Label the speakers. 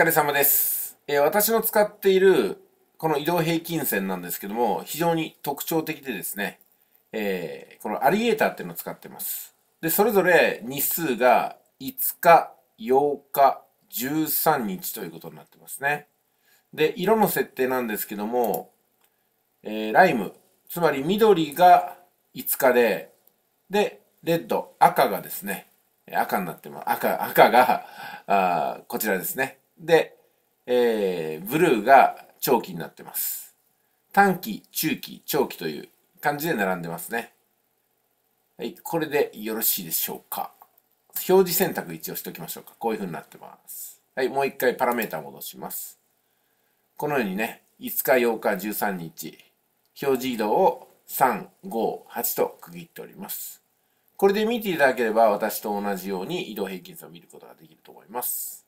Speaker 1: 疲れ様です。
Speaker 2: えー、私の使っているこの移動平均線なんですけども、非常に特徴的でですね、えー、このアリゲーターっていうのを使ってます。で、それぞれ日数が5日、8日、13日ということになってますね。で、色の設定なんですけども、えー、ライム、つまり緑が5日で、で、レッド、赤がですね、赤になってます。赤、赤が、あこちらですね。で、えー、ブルーが長期になってます。短期、中期、長期という感じで並んでますね。はい、これでよろしいでしょうか。表示選択一応しておきましょうか。こういう風になってます。はい、もう一回パラメータ戻します。このようにね、5日、8日、13日、表示移動を3、5、8と区切っております。これで見ていただければ私と同じように移動平均図を見ることができると思います。